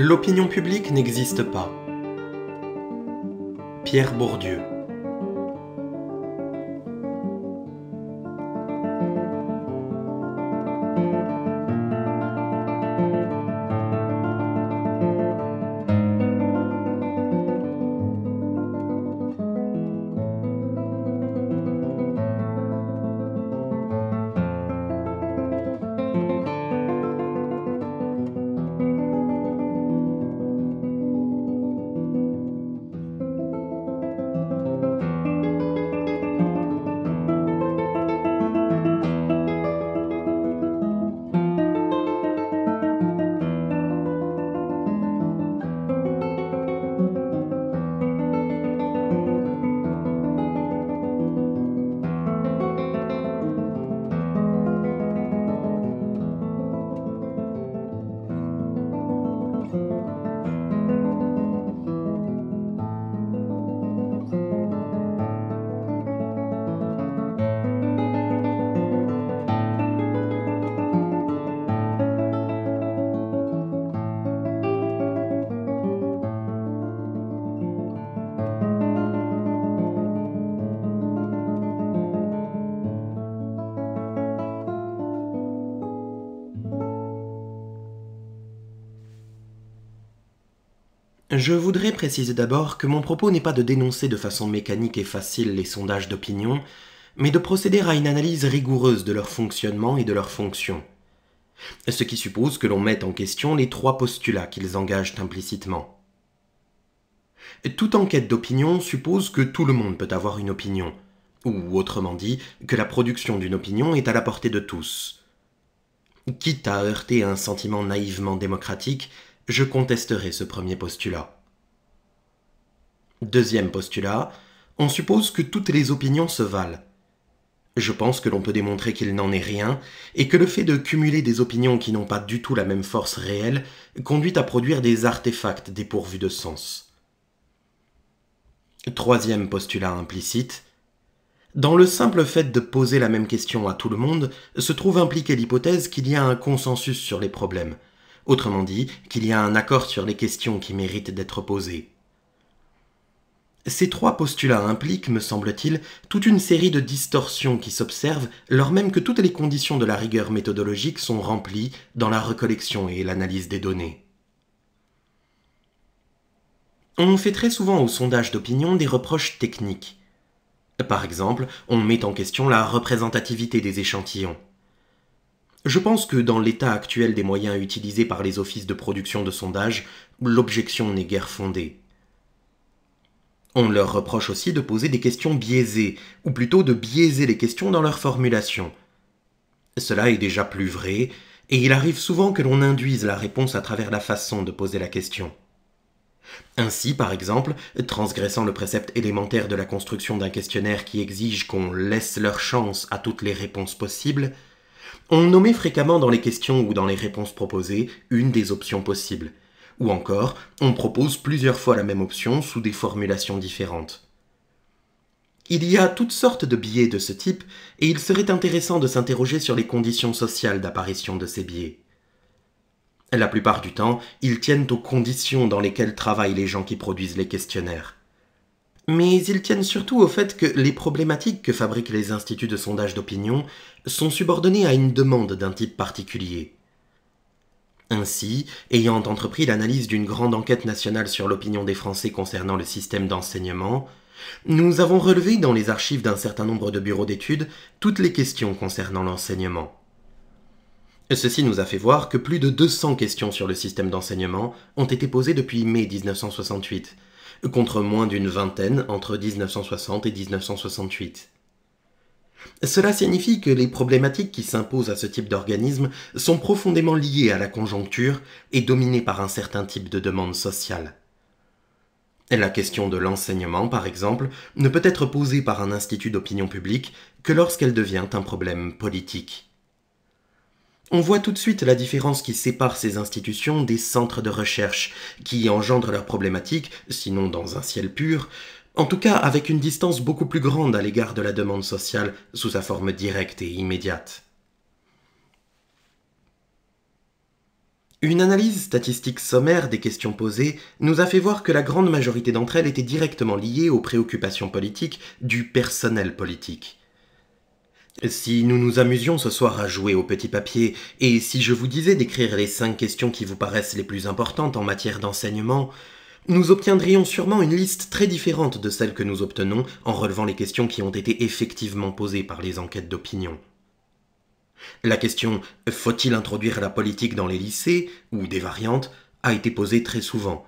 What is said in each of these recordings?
L'opinion publique n'existe pas. Pierre Bourdieu Je voudrais préciser d'abord que mon propos n'est pas de dénoncer de façon mécanique et facile les sondages d'opinion, mais de procéder à une analyse rigoureuse de leur fonctionnement et de leurs fonctions. Ce qui suppose que l'on mette en question les trois postulats qu'ils engagent implicitement. Toute enquête d'opinion suppose que tout le monde peut avoir une opinion, ou autrement dit, que la production d'une opinion est à la portée de tous. Quitte à heurter un sentiment naïvement démocratique, je contesterai ce premier postulat. Deuxième postulat, on suppose que toutes les opinions se valent. Je pense que l'on peut démontrer qu'il n'en est rien, et que le fait de cumuler des opinions qui n'ont pas du tout la même force réelle conduit à produire des artefacts dépourvus de sens. Troisième postulat implicite. Dans le simple fait de poser la même question à tout le monde se trouve impliquée l'hypothèse qu'il y a un consensus sur les problèmes, Autrement dit, qu'il y a un accord sur les questions qui méritent d'être posées. Ces trois postulats impliquent, me semble-t-il, toute une série de distorsions qui s'observent lors même que toutes les conditions de la rigueur méthodologique sont remplies dans la recollection et l'analyse des données. On fait très souvent au sondage d'opinion des reproches techniques. Par exemple, on met en question la représentativité des échantillons. Je pense que dans l'état actuel des moyens utilisés par les offices de production de sondages, l'objection n'est guère fondée. On leur reproche aussi de poser des questions biaisées, ou plutôt de biaiser les questions dans leur formulation. Cela est déjà plus vrai, et il arrive souvent que l'on induise la réponse à travers la façon de poser la question. Ainsi, par exemple, transgressant le précepte élémentaire de la construction d'un questionnaire qui exige qu'on laisse leur chance à toutes les réponses possibles, on nommait fréquemment dans les questions ou dans les réponses proposées une des options possibles. Ou encore, on propose plusieurs fois la même option sous des formulations différentes. Il y a toutes sortes de biais de ce type, et il serait intéressant de s'interroger sur les conditions sociales d'apparition de ces biais. La plupart du temps, ils tiennent aux conditions dans lesquelles travaillent les gens qui produisent les questionnaires mais ils tiennent surtout au fait que les problématiques que fabriquent les instituts de sondage d'opinion sont subordonnées à une demande d'un type particulier. Ainsi, ayant entrepris l'analyse d'une grande enquête nationale sur l'opinion des Français concernant le système d'enseignement, nous avons relevé dans les archives d'un certain nombre de bureaux d'études toutes les questions concernant l'enseignement. Ceci nous a fait voir que plus de 200 questions sur le système d'enseignement ont été posées depuis mai 1968, contre moins d'une vingtaine entre 1960 et 1968. Cela signifie que les problématiques qui s'imposent à ce type d'organisme sont profondément liées à la conjoncture et dominées par un certain type de demande sociale. La question de l'enseignement, par exemple, ne peut être posée par un institut d'opinion publique que lorsqu'elle devient un problème politique. On voit tout de suite la différence qui sépare ces institutions des centres de recherche, qui engendrent leurs problématiques, sinon dans un ciel pur, en tout cas avec une distance beaucoup plus grande à l'égard de la demande sociale sous sa forme directe et immédiate. Une analyse statistique sommaire des questions posées nous a fait voir que la grande majorité d'entre elles étaient directement liées aux préoccupations politiques du personnel politique. Si nous nous amusions ce soir à jouer au petit papier, et si je vous disais d'écrire les cinq questions qui vous paraissent les plus importantes en matière d'enseignement, nous obtiendrions sûrement une liste très différente de celle que nous obtenons en relevant les questions qui ont été effectivement posées par les enquêtes d'opinion. La question Faut-il introduire la politique dans les lycées ou des variantes a été posée très souvent.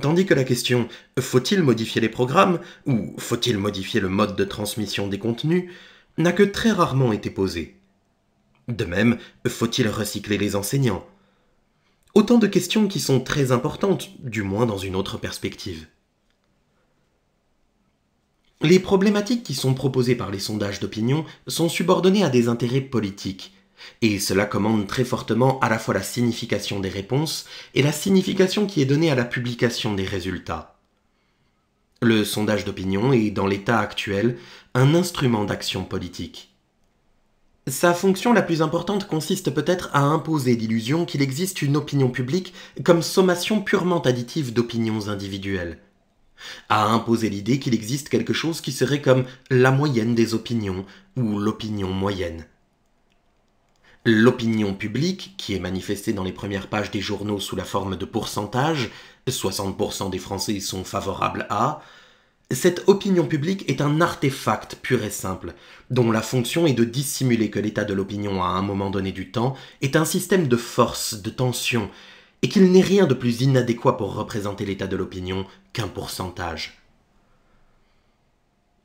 Tandis que la question Faut-il modifier les programmes ou Faut-il modifier le mode de transmission des contenus n'a que très rarement été posée. De même, faut-il recycler les enseignants Autant de questions qui sont très importantes, du moins dans une autre perspective. Les problématiques qui sont proposées par les sondages d'opinion sont subordonnées à des intérêts politiques, et cela commande très fortement à la fois la signification des réponses et la signification qui est donnée à la publication des résultats. Le sondage d'opinion est, dans l'état actuel, un instrument d'action politique. Sa fonction la plus importante consiste peut-être à imposer l'illusion qu'il existe une opinion publique comme sommation purement additive d'opinions individuelles. À imposer l'idée qu'il existe quelque chose qui serait comme la moyenne des opinions ou l'opinion moyenne. L'opinion publique, qui est manifestée dans les premières pages des journaux sous la forme de pourcentage « 60% des Français sont favorables à, cette opinion publique est un artefact pur et simple, dont la fonction est de dissimuler que l'état de l'opinion à un moment donné du temps est un système de force, de tension, et qu'il n'est rien de plus inadéquat pour représenter l'état de l'opinion qu'un pourcentage.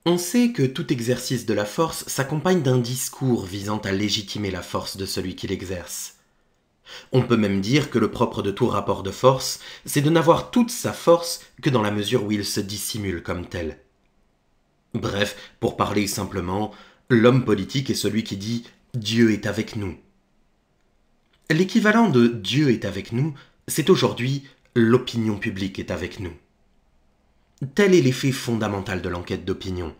On sait que tout exercice de la force s'accompagne d'un discours visant à légitimer la force de celui qui l'exerce. On peut même dire que le propre de tout rapport de force, c'est de n'avoir toute sa force que dans la mesure où il se dissimule comme tel. Bref, pour parler simplement, l'homme politique est celui qui dit Dieu est avec nous. L'équivalent de Dieu est avec nous, c'est aujourd'hui l'opinion publique est avec nous. Tel est l'effet fondamental de l'enquête d'opinion.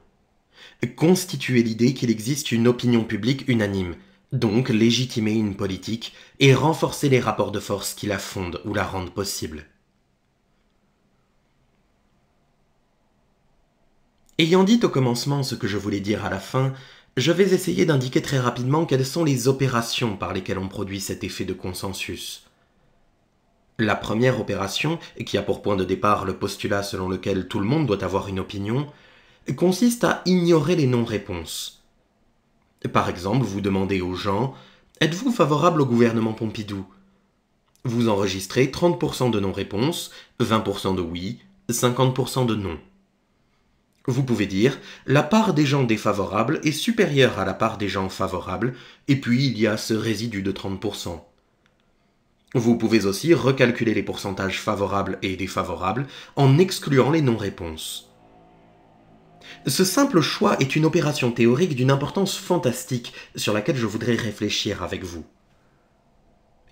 Constituer l'idée qu'il existe une opinion publique unanime, donc légitimer une politique et renforcer les rapports de force qui la fondent ou la rendent possible. Ayant dit au commencement ce que je voulais dire à la fin, je vais essayer d'indiquer très rapidement quelles sont les opérations par lesquelles on produit cet effet de consensus. La première opération, qui a pour point de départ le postulat selon lequel tout le monde doit avoir une opinion, consiste à ignorer les non-réponses. Par exemple, vous demandez aux gens Êtes-vous favorable au gouvernement Pompidou Vous enregistrez 30% de non-réponses, 20% de oui, 50% de non. Vous pouvez dire La part des gens défavorables est supérieure à la part des gens favorables, et puis il y a ce résidu de 30%. Vous pouvez aussi recalculer les pourcentages favorables et défavorables en excluant les non-réponses. Ce simple choix est une opération théorique d'une importance fantastique sur laquelle je voudrais réfléchir avec vous.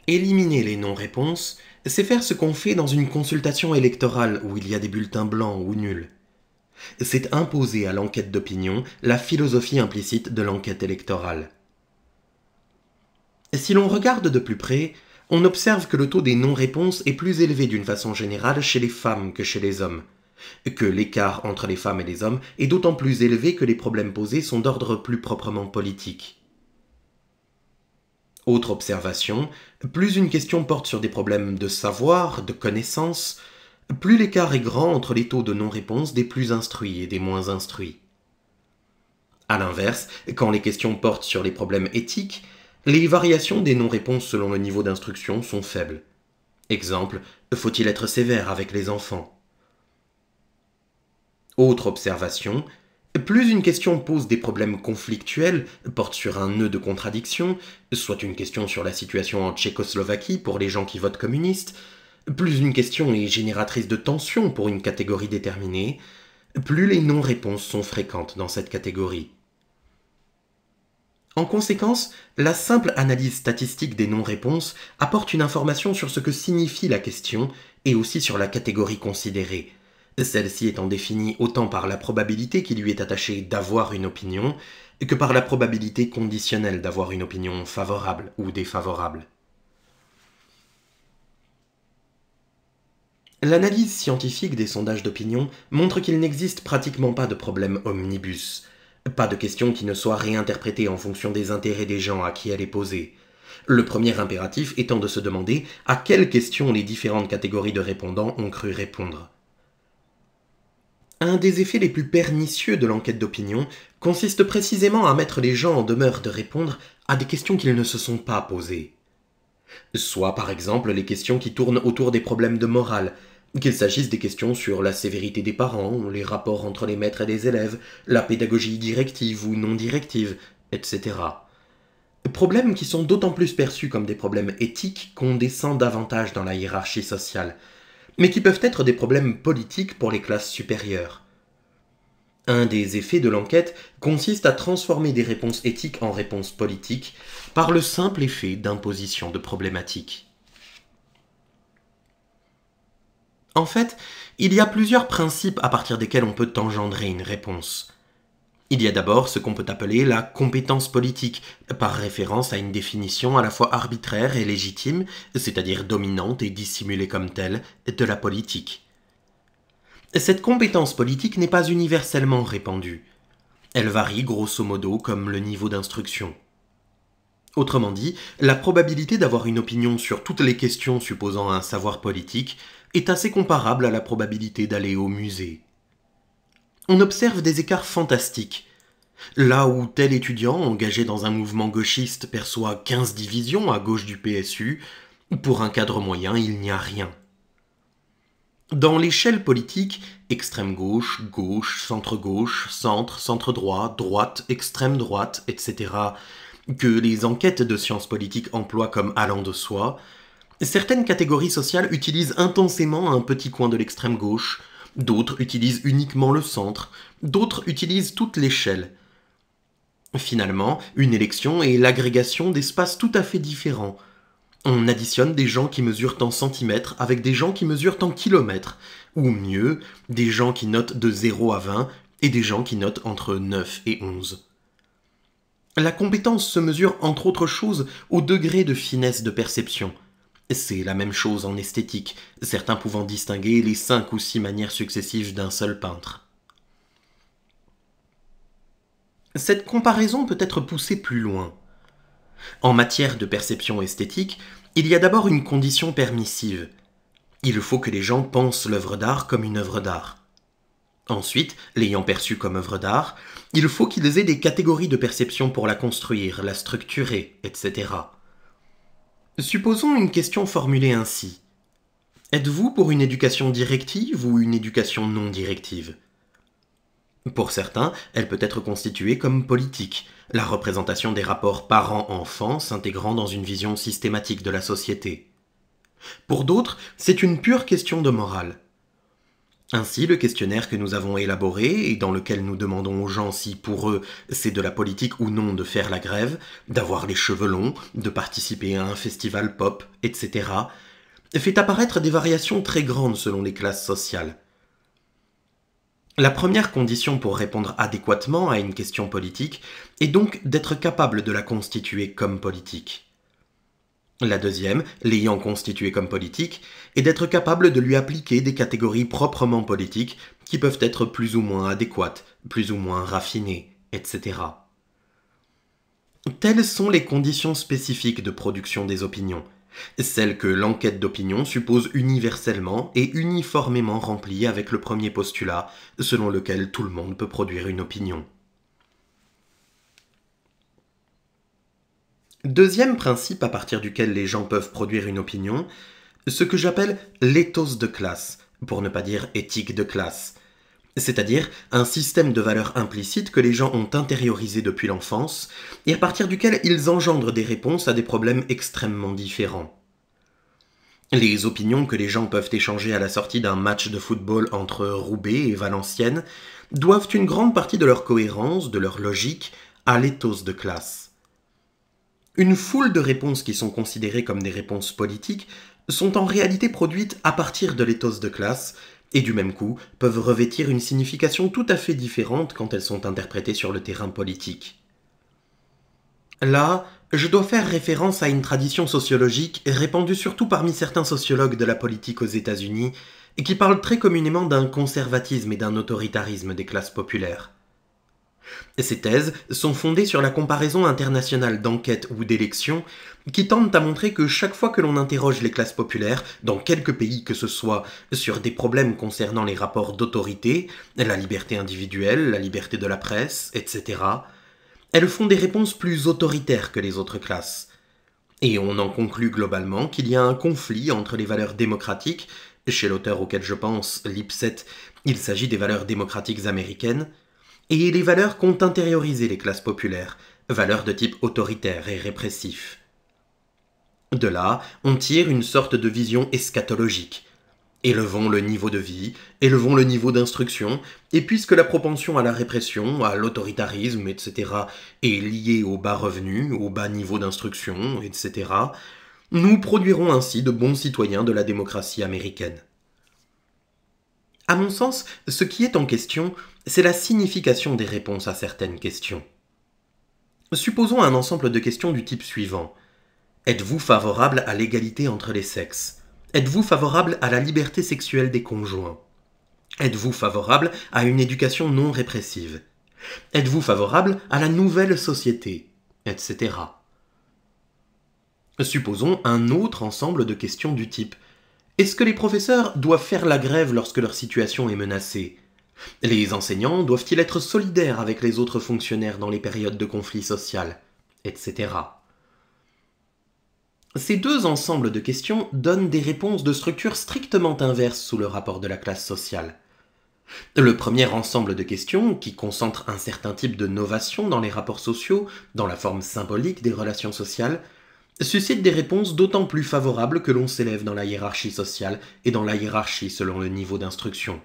Éliminer les non-réponses, c'est faire ce qu'on fait dans une consultation électorale où il y a des bulletins blancs ou nuls. C'est imposer à l'enquête d'opinion la philosophie implicite de l'enquête électorale. Si l'on regarde de plus près, on observe que le taux des non-réponses est plus élevé d'une façon générale chez les femmes que chez les hommes que l'écart entre les femmes et les hommes est d'autant plus élevé que les problèmes posés sont d'ordre plus proprement politique. Autre observation, plus une question porte sur des problèmes de savoir, de connaissance, plus l'écart est grand entre les taux de non-réponse des plus instruits et des moins instruits. A l'inverse, quand les questions portent sur les problèmes éthiques, les variations des non-réponses selon le niveau d'instruction sont faibles. Exemple, faut-il être sévère avec les enfants autre observation, plus une question pose des problèmes conflictuels, porte sur un nœud de contradiction, soit une question sur la situation en Tchécoslovaquie pour les gens qui votent communistes, plus une question est génératrice de tensions pour une catégorie déterminée, plus les non-réponses sont fréquentes dans cette catégorie. En conséquence, la simple analyse statistique des non-réponses apporte une information sur ce que signifie la question et aussi sur la catégorie considérée celle-ci étant définie autant par la probabilité qui lui est attachée d'avoir une opinion que par la probabilité conditionnelle d'avoir une opinion favorable ou défavorable. L'analyse scientifique des sondages d'opinion montre qu'il n'existe pratiquement pas de problème omnibus, pas de question qui ne soit réinterprétée en fonction des intérêts des gens à qui elle est posée. Le premier impératif étant de se demander à quelles questions les différentes catégories de répondants ont cru répondre. Un des effets les plus pernicieux de l'enquête d'opinion consiste précisément à mettre les gens en demeure de répondre à des questions qu'ils ne se sont pas posées. Soit par exemple les questions qui tournent autour des problèmes de morale, qu'il s'agisse des questions sur la sévérité des parents, les rapports entre les maîtres et les élèves, la pédagogie directive ou non directive, etc. Problèmes qui sont d'autant plus perçus comme des problèmes éthiques qu'on descend davantage dans la hiérarchie sociale, mais qui peuvent être des problèmes politiques pour les classes supérieures. Un des effets de l'enquête consiste à transformer des réponses éthiques en réponses politiques par le simple effet d'imposition de problématiques. En fait, il y a plusieurs principes à partir desquels on peut engendrer une réponse. Il y a d'abord ce qu'on peut appeler la compétence politique, par référence à une définition à la fois arbitraire et légitime, c'est-à-dire dominante et dissimulée comme telle, de la politique. Cette compétence politique n'est pas universellement répandue. Elle varie grosso modo comme le niveau d'instruction. Autrement dit, la probabilité d'avoir une opinion sur toutes les questions supposant un savoir politique est assez comparable à la probabilité d'aller au musée on observe des écarts fantastiques. Là où tel étudiant engagé dans un mouvement gauchiste perçoit 15 divisions à gauche du PSU, pour un cadre moyen, il n'y a rien. Dans l'échelle politique, extrême gauche, gauche, centre gauche, centre, centre droit, droite, extrême droite, etc., que les enquêtes de sciences politiques emploient comme allant de soi, certaines catégories sociales utilisent intensément un petit coin de l'extrême gauche, D'autres utilisent uniquement le centre, d'autres utilisent toute l'échelle. Finalement, une élection est l'agrégation d'espaces tout à fait différents. On additionne des gens qui mesurent en centimètres avec des gens qui mesurent en kilomètres, ou mieux, des gens qui notent de 0 à 20 et des gens qui notent entre 9 et 11. La compétence se mesure entre autres choses au degré de finesse de perception. C'est la même chose en esthétique, certains pouvant distinguer les cinq ou six manières successives d'un seul peintre. Cette comparaison peut être poussée plus loin. En matière de perception esthétique, il y a d'abord une condition permissive. Il faut que les gens pensent l'œuvre d'art comme une œuvre d'art. Ensuite, l'ayant perçue comme œuvre d'art, il faut qu'ils aient des catégories de perception pour la construire, la structurer, etc. Supposons une question formulée ainsi. Êtes-vous pour une éducation directive ou une éducation non directive Pour certains, elle peut être constituée comme politique, la représentation des rapports parents-enfants s'intégrant dans une vision systématique de la société. Pour d'autres, c'est une pure question de morale. Ainsi, le questionnaire que nous avons élaboré et dans lequel nous demandons aux gens si pour eux c'est de la politique ou non de faire la grève, d'avoir les cheveux longs, de participer à un festival pop, etc., fait apparaître des variations très grandes selon les classes sociales. La première condition pour répondre adéquatement à une question politique est donc d'être capable de la constituer comme politique. La deuxième, l'ayant constitué comme politique, est d'être capable de lui appliquer des catégories proprement politiques qui peuvent être plus ou moins adéquates, plus ou moins raffinées, etc. Telles sont les conditions spécifiques de production des opinions, celles que l'enquête d'opinion suppose universellement et uniformément remplies avec le premier postulat, selon lequel tout le monde peut produire une opinion. Deuxième principe à partir duquel les gens peuvent produire une opinion, ce que j'appelle l'éthos de classe, pour ne pas dire éthique de classe, c'est-à-dire un système de valeurs implicites que les gens ont intériorisé depuis l'enfance et à partir duquel ils engendrent des réponses à des problèmes extrêmement différents. Les opinions que les gens peuvent échanger à la sortie d'un match de football entre Roubaix et Valenciennes doivent une grande partie de leur cohérence, de leur logique, à l'éthos de classe. Une foule de réponses qui sont considérées comme des réponses politiques sont en réalité produites à partir de l'éthos de classe, et du même coup peuvent revêtir une signification tout à fait différente quand elles sont interprétées sur le terrain politique. Là, je dois faire référence à une tradition sociologique répandue surtout parmi certains sociologues de la politique aux États-Unis, et qui parle très communément d'un conservatisme et d'un autoritarisme des classes populaires. Ces thèses sont fondées sur la comparaison internationale d'enquêtes ou d'élections qui tendent à montrer que chaque fois que l'on interroge les classes populaires, dans quelques pays que ce soit, sur des problèmes concernant les rapports d'autorité, la liberté individuelle, la liberté de la presse, etc., elles font des réponses plus autoritaires que les autres classes. Et on en conclut globalement qu'il y a un conflit entre les valeurs démocratiques, chez l'auteur auquel je pense, Lipset, il s'agit des valeurs démocratiques américaines, et les valeurs qu'ont intériorisées les classes populaires, valeurs de type autoritaire et répressif. De là, on tire une sorte de vision eschatologique. Élevons le niveau de vie, élevons le niveau d'instruction, et puisque la propension à la répression, à l'autoritarisme, etc., est liée aux bas revenus, aux bas niveaux d'instruction, etc., nous produirons ainsi de bons citoyens de la démocratie américaine. À mon sens, ce qui est en question, c'est la signification des réponses à certaines questions. Supposons un ensemble de questions du type suivant. Êtes-vous favorable à l'égalité entre les sexes Êtes-vous favorable à la liberté sexuelle des conjoints Êtes-vous favorable à une éducation non répressive Êtes-vous favorable à la nouvelle société Etc. Supposons un autre ensemble de questions du type Est-ce que les professeurs doivent faire la grève lorsque leur situation est menacée les enseignants doivent-ils être solidaires avec les autres fonctionnaires dans les périodes de conflit social Etc. Ces deux ensembles de questions donnent des réponses de structure strictement inverse sous le rapport de la classe sociale. Le premier ensemble de questions, qui concentre un certain type de novation dans les rapports sociaux, dans la forme symbolique des relations sociales, suscite des réponses d'autant plus favorables que l'on s'élève dans la hiérarchie sociale et dans la hiérarchie selon le niveau d'instruction.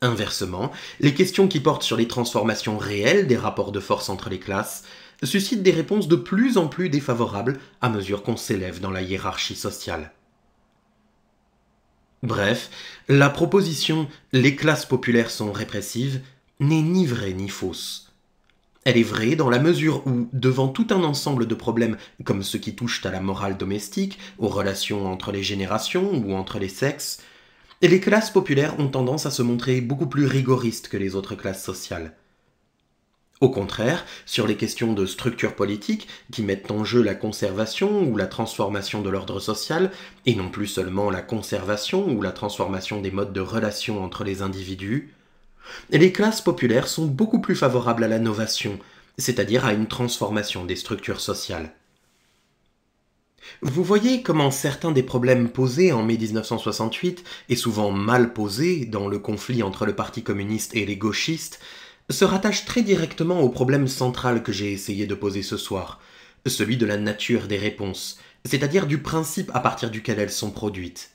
Inversement, les questions qui portent sur les transformations réelles des rapports de force entre les classes suscitent des réponses de plus en plus défavorables à mesure qu'on s'élève dans la hiérarchie sociale. Bref, la proposition Les classes populaires sont répressives n'est ni vraie ni fausse. Elle est vraie dans la mesure où, devant tout un ensemble de problèmes comme ceux qui touchent à la morale domestique, aux relations entre les générations ou entre les sexes, et les classes populaires ont tendance à se montrer beaucoup plus rigoristes que les autres classes sociales. Au contraire, sur les questions de structure politique, qui mettent en jeu la conservation ou la transformation de l'ordre social, et non plus seulement la conservation ou la transformation des modes de relation entre les individus, les classes populaires sont beaucoup plus favorables à la novation, c'est-à-dire à une transformation des structures sociales. Vous voyez comment certains des problèmes posés en mai 1968, et souvent mal posés dans le conflit entre le Parti communiste et les gauchistes, se rattachent très directement au problème central que j'ai essayé de poser ce soir, celui de la nature des réponses, c'est-à-dire du principe à partir duquel elles sont produites.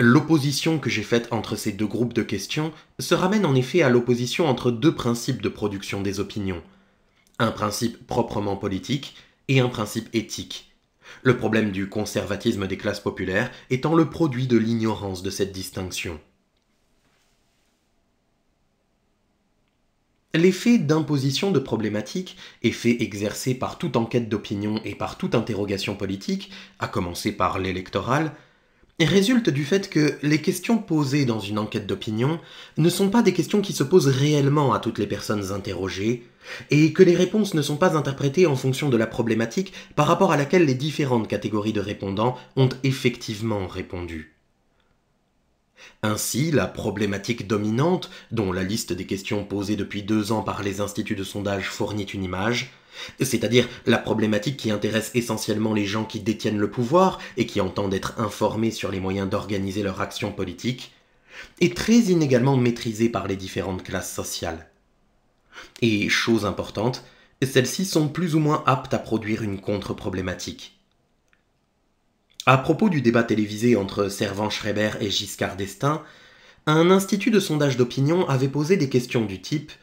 L'opposition que j'ai faite entre ces deux groupes de questions se ramène en effet à l'opposition entre deux principes de production des opinions. Un principe proprement politique et un principe éthique. Le problème du conservatisme des classes populaires étant le produit de l'ignorance de cette distinction. L'effet d'imposition de problématiques, effet exercé par toute enquête d'opinion et par toute interrogation politique, à commencer par l'électoral, résulte du fait que les questions posées dans une enquête d'opinion ne sont pas des questions qui se posent réellement à toutes les personnes interrogées, et que les réponses ne sont pas interprétées en fonction de la problématique par rapport à laquelle les différentes catégories de répondants ont effectivement répondu. Ainsi, la problématique dominante, dont la liste des questions posées depuis deux ans par les instituts de sondage fournit une image, c'est-à-dire la problématique qui intéresse essentiellement les gens qui détiennent le pouvoir et qui entendent être informés sur les moyens d'organiser leur action politique, est très inégalement maîtrisée par les différentes classes sociales. Et chose importante, celles-ci sont plus ou moins aptes à produire une contre-problématique. À propos du débat télévisé entre Servan Schreiber et Giscard d'Estaing, un institut de sondage d'opinion avait posé des questions du type «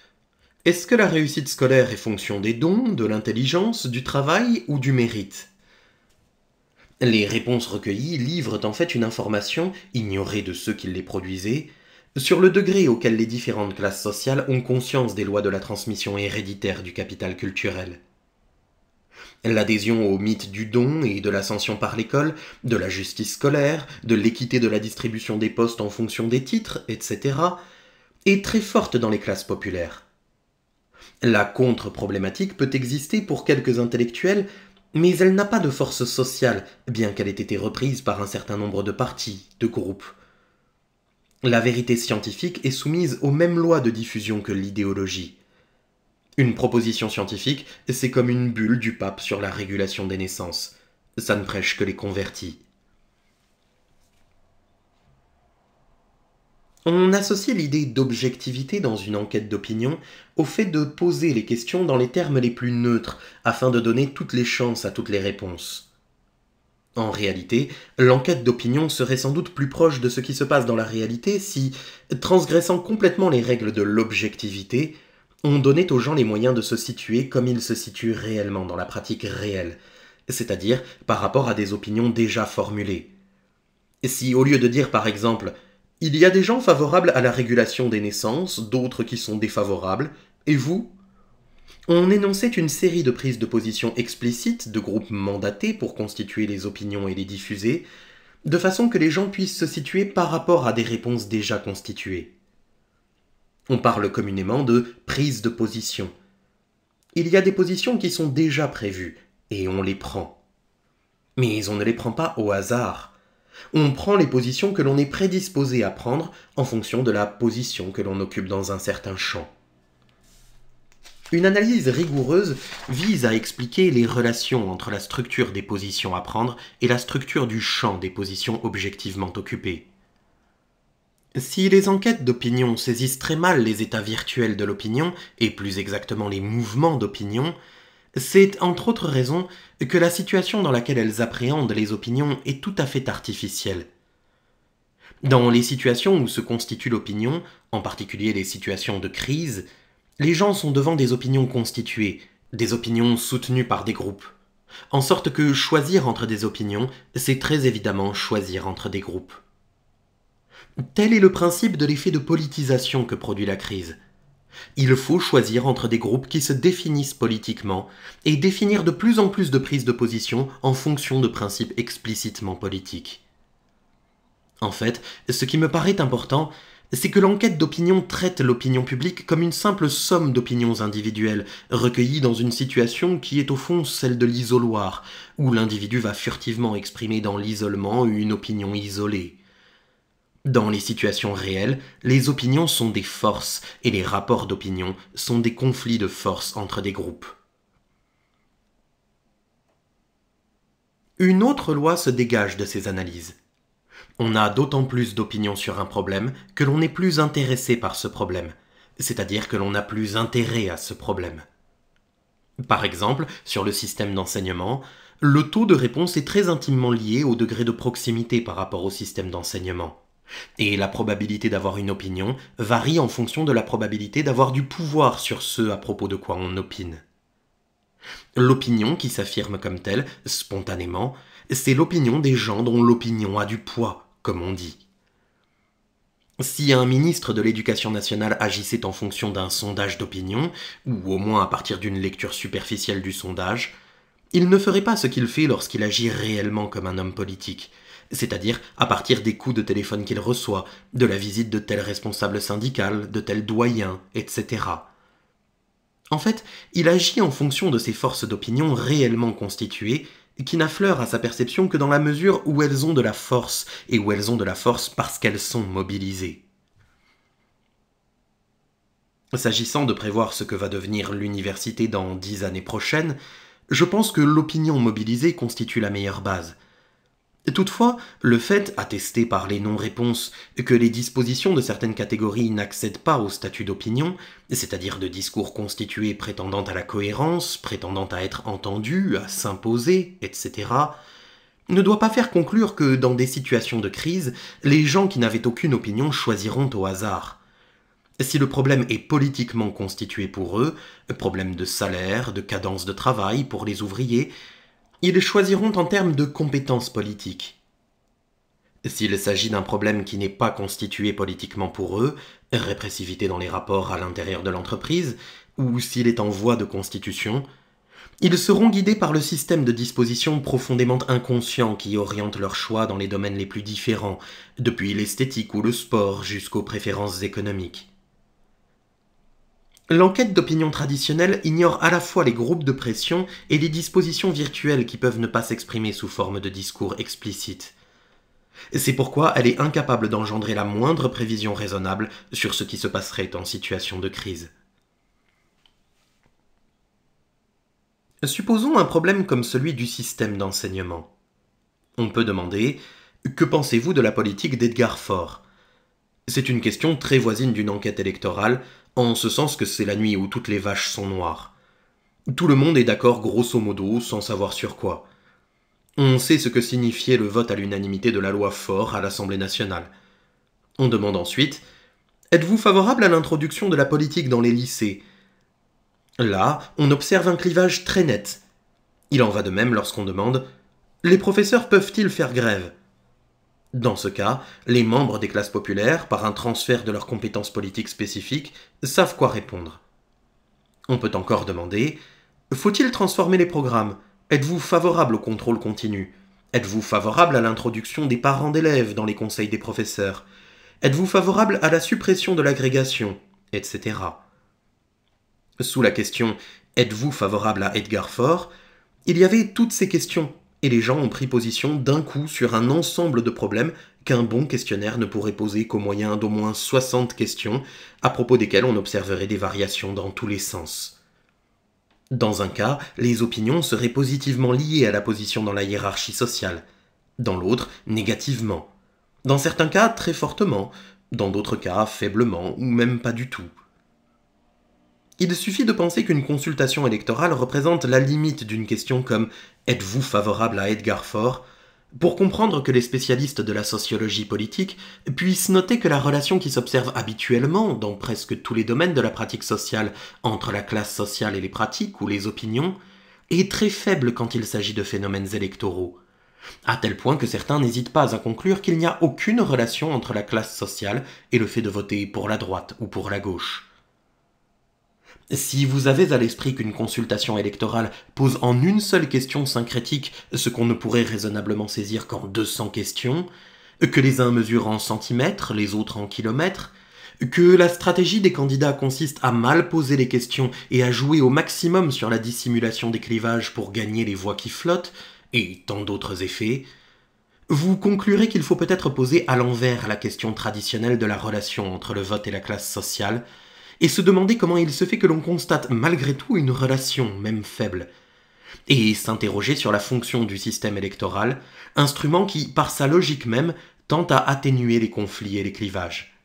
est-ce que la réussite scolaire est fonction des dons, de l'intelligence, du travail ou du mérite Les réponses recueillies livrent en fait une information, ignorée de ceux qui les produisaient, sur le degré auquel les différentes classes sociales ont conscience des lois de la transmission héréditaire du capital culturel. L'adhésion au mythe du don et de l'ascension par l'école, de la justice scolaire, de l'équité de la distribution des postes en fonction des titres, etc., est très forte dans les classes populaires. La contre-problématique peut exister pour quelques intellectuels, mais elle n'a pas de force sociale, bien qu'elle ait été reprise par un certain nombre de partis, de groupes. La vérité scientifique est soumise aux mêmes lois de diffusion que l'idéologie. Une proposition scientifique, c'est comme une bulle du pape sur la régulation des naissances. Ça ne prêche que les convertis. On associe l'idée d'objectivité dans une enquête d'opinion au fait de poser les questions dans les termes les plus neutres afin de donner toutes les chances à toutes les réponses. En réalité, l'enquête d'opinion serait sans doute plus proche de ce qui se passe dans la réalité si, transgressant complètement les règles de l'objectivité, on donnait aux gens les moyens de se situer comme ils se situent réellement dans la pratique réelle, c'est-à-dire par rapport à des opinions déjà formulées. Si au lieu de dire par exemple il y a des gens favorables à la régulation des naissances, d'autres qui sont défavorables, et vous On énonçait une série de prises de position explicites de groupes mandatés pour constituer les opinions et les diffuser, de façon que les gens puissent se situer par rapport à des réponses déjà constituées. On parle communément de prises de position. Il y a des positions qui sont déjà prévues, et on les prend. Mais on ne les prend pas au hasard. On prend les positions que l'on est prédisposé à prendre en fonction de la position que l'on occupe dans un certain champ. Une analyse rigoureuse vise à expliquer les relations entre la structure des positions à prendre et la structure du champ des positions objectivement occupées. Si les enquêtes d'opinion saisissent très mal les états virtuels de l'opinion, et plus exactement les mouvements d'opinion, c'est entre autres raisons que la situation dans laquelle elles appréhendent les opinions est tout à fait artificielle. Dans les situations où se constitue l'opinion, en particulier les situations de crise, les gens sont devant des opinions constituées, des opinions soutenues par des groupes. En sorte que choisir entre des opinions, c'est très évidemment choisir entre des groupes. Tel est le principe de l'effet de politisation que produit la crise. Il faut choisir entre des groupes qui se définissent politiquement et définir de plus en plus de prises de position en fonction de principes explicitement politiques. En fait, ce qui me paraît important, c'est que l'enquête d'opinion traite l'opinion publique comme une simple somme d'opinions individuelles, recueillies dans une situation qui est au fond celle de l'isoloir, où l'individu va furtivement exprimer dans l'isolement une opinion isolée. Dans les situations réelles, les opinions sont des forces et les rapports d'opinion sont des conflits de forces entre des groupes. Une autre loi se dégage de ces analyses. On a d'autant plus d'opinions sur un problème que l'on est plus intéressé par ce problème, c'est-à-dire que l'on a plus intérêt à ce problème. Par exemple, sur le système d'enseignement, le taux de réponse est très intimement lié au degré de proximité par rapport au système d'enseignement. Et la probabilité d'avoir une opinion varie en fonction de la probabilité d'avoir du pouvoir sur ce à propos de quoi on opine. L'opinion qui s'affirme comme telle, spontanément, c'est l'opinion des gens dont l'opinion a du poids, comme on dit. Si un ministre de l'Éducation nationale agissait en fonction d'un sondage d'opinion, ou au moins à partir d'une lecture superficielle du sondage, il ne ferait pas ce qu'il fait lorsqu'il agit réellement comme un homme politique, c'est-à-dire à partir des coups de téléphone qu'il reçoit, de la visite de tel responsable syndical, de tel doyen, etc. En fait, il agit en fonction de ces forces d'opinion réellement constituées, qui n'affleurent à sa perception que dans la mesure où elles ont de la force, et où elles ont de la force parce qu'elles sont mobilisées. S'agissant de prévoir ce que va devenir l'université dans dix années prochaines, je pense que l'opinion mobilisée constitue la meilleure base. Toutefois, le fait, attesté par les non-réponses, que les dispositions de certaines catégories n'accèdent pas au statut d'opinion, c'est-à-dire de discours constitués prétendant à la cohérence, prétendant à être entendus, à s'imposer, etc., ne doit pas faire conclure que dans des situations de crise, les gens qui n'avaient aucune opinion choisiront au hasard. Si le problème est politiquement constitué pour eux, problème de salaire, de cadence de travail pour les ouvriers, ils choisiront en termes de compétences politiques. S'il s'agit d'un problème qui n'est pas constitué politiquement pour eux, répressivité dans les rapports à l'intérieur de l'entreprise, ou s'il est en voie de constitution, ils seront guidés par le système de dispositions profondément inconscient qui oriente leurs choix dans les domaines les plus différents, depuis l'esthétique ou le sport jusqu'aux préférences économiques. L'enquête d'opinion traditionnelle ignore à la fois les groupes de pression et les dispositions virtuelles qui peuvent ne pas s'exprimer sous forme de discours explicite. C'est pourquoi elle est incapable d'engendrer la moindre prévision raisonnable sur ce qui se passerait en situation de crise. Supposons un problème comme celui du système d'enseignement. On peut demander Que pensez-vous de la politique d'Edgar Faure c'est une question très voisine d'une enquête électorale, en ce sens que c'est la nuit où toutes les vaches sont noires. Tout le monde est d'accord grosso modo, sans savoir sur quoi. On sait ce que signifiait le vote à l'unanimité de la loi Fort à l'Assemblée nationale. On demande ensuite Êtes-vous favorable à l'introduction de la politique dans les lycées Là, on observe un clivage très net. Il en va de même lorsqu'on demande Les professeurs peuvent-ils faire grève dans ce cas, les membres des classes populaires, par un transfert de leurs compétences politiques spécifiques, savent quoi répondre. On peut encore demander faut-il transformer les programmes Êtes-vous favorable au contrôle continu Êtes-vous favorable à l'introduction des parents d'élèves dans les conseils des professeurs Êtes-vous favorable à la suppression de l'agrégation Etc. Sous la question Êtes-vous favorable à Edgar Ford ?», il y avait toutes ces questions et les gens ont pris position d'un coup sur un ensemble de problèmes qu'un bon questionnaire ne pourrait poser qu'au moyen d'au moins 60 questions, à propos desquelles on observerait des variations dans tous les sens. Dans un cas, les opinions seraient positivement liées à la position dans la hiérarchie sociale, dans l'autre, négativement. Dans certains cas, très fortement, dans d'autres cas, faiblement, ou même pas du tout. Il suffit de penser qu'une consultation électorale représente la limite d'une question comme Êtes-vous favorable à Edgar Faure pour comprendre que les spécialistes de la sociologie politique puissent noter que la relation qui s'observe habituellement dans presque tous les domaines de la pratique sociale entre la classe sociale et les pratiques ou les opinions est très faible quand il s'agit de phénomènes électoraux, à tel point que certains n'hésitent pas à conclure qu'il n'y a aucune relation entre la classe sociale et le fait de voter pour la droite ou pour la gauche. Si vous avez à l'esprit qu'une consultation électorale pose en une seule question syncrétique ce qu'on ne pourrait raisonnablement saisir qu'en 200 questions, que les uns mesurent en centimètres, les autres en kilomètres, que la stratégie des candidats consiste à mal poser les questions et à jouer au maximum sur la dissimulation des clivages pour gagner les voix qui flottent, et tant d'autres effets, vous conclurez qu'il faut peut-être poser à l'envers la question traditionnelle de la relation entre le vote et la classe sociale, et se demander comment il se fait que l'on constate malgré tout une relation, même faible, et s'interroger sur la fonction du système électoral, instrument qui, par sa logique même, tend à atténuer les conflits et les clivages.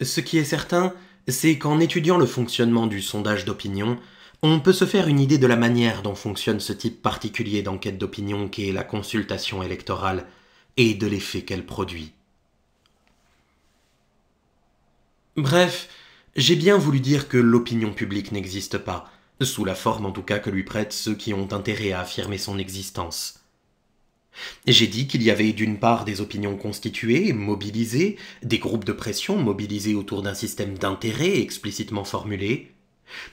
Ce qui est certain, c'est qu'en étudiant le fonctionnement du sondage d'opinion, on peut se faire une idée de la manière dont fonctionne ce type particulier d'enquête d'opinion qu'est la consultation électorale et de l'effet qu'elle produit. Bref, j'ai bien voulu dire que l'opinion publique n'existe pas, sous la forme en tout cas que lui prêtent ceux qui ont intérêt à affirmer son existence. J'ai dit qu'il y avait d'une part des opinions constituées, mobilisées, des groupes de pression mobilisés autour d'un système d'intérêt explicitement formulé,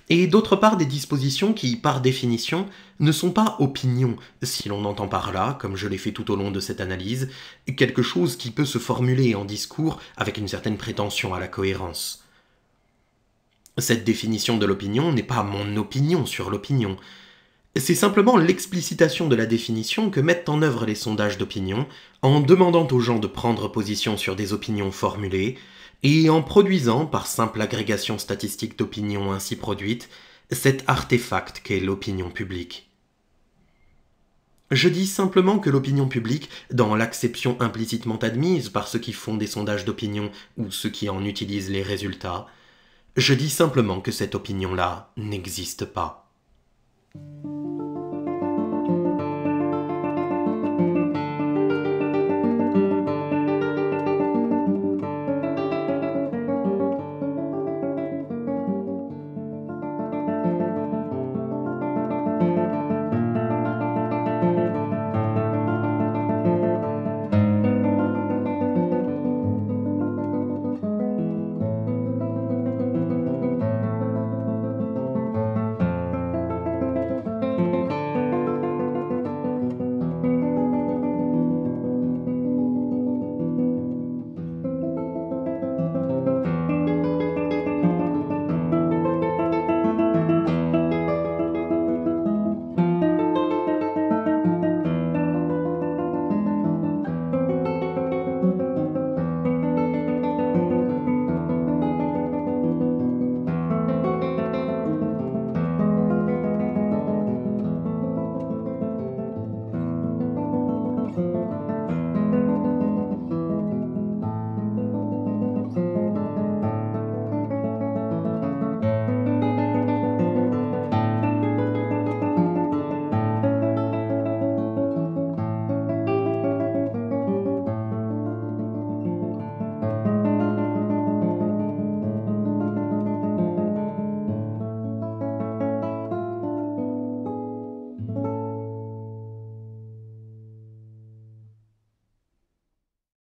et d'autre part des dispositions qui, par définition, ne sont pas opinions, si l'on entend par là, comme je l'ai fait tout au long de cette analyse, quelque chose qui peut se formuler en discours avec une certaine prétention à la cohérence. Cette définition de l'opinion n'est pas mon opinion sur l'opinion. C'est simplement l'explicitation de la définition que mettent en œuvre les sondages d'opinion en demandant aux gens de prendre position sur des opinions formulées, et en produisant, par simple agrégation statistique d'opinions ainsi produites, cet artefact qu'est l'opinion publique. Je dis simplement que l'opinion publique, dans l'acception implicitement admise par ceux qui font des sondages d'opinion ou ceux qui en utilisent les résultats, je dis simplement que cette opinion-là n'existe pas.